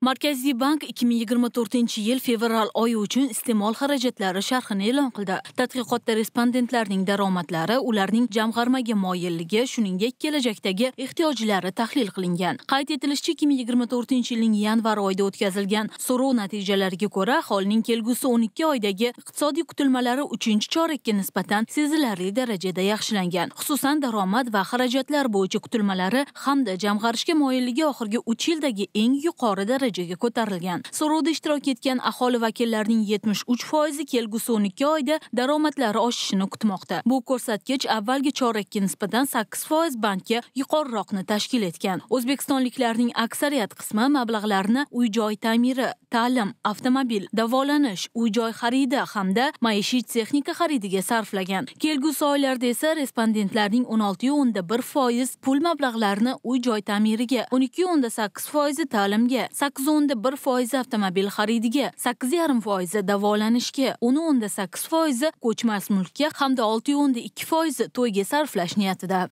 markaziy bank 2024 yil fevral oyi uchun iste'mol xarajatlari sharhini e'lon qildi tadqiqotda respondentlarning daromadlari ularning jamg'armaga moyilligi shuningdek kelajakdagi ehtiyojlari tahlil qilingan qayd etilishicha 2024 yilning yanvar oyida o'tkazilgan so'rov natijalariga ko'ra aholining kelgusi 12 oydagi iqtisodiy kutilmalari 3 chorakka nisbatan sezilarli darajada yaxshilangan xususan daromad va xarajatlar bo'yicha kutilmalari hamda jamg'arishga moyilligi oxirgi 3 yildagi eng yuqori darajada darajaga ko'tarilgan so'rovda ishtirok etgan aholi vakillarining yetmish uch foizi kelgusi o'n ikki oyda daromadlari oshishini kutmoqda bu ko'rsatkich avvalgi chorakka nisbatan sakkiz foiz bandga yuqoriroqni tashkil etgan o'zbekistonliklarning aksariyat qismi mablag'larini uy joy ta'miri ta'lim avtomobil davolanish uy joy xaridi hamda maishiy texnika xaridiga sarflagan kelgusi oylarda esa respondentlarning o'n oltiyu o'nda bir foiz pul mablag'larini uy joy ta'miriga o'n ikki o'nda sakkiz foizi ta'limga sakkiz o'nda bir foizi avtomobil xaridiga sakkiz yarim foizi davolanishga o'n o'nda sakkiz foizi ko'chmas mulkka hamda oltiyu o'nda ikki foizi to'yga sarflash niyatida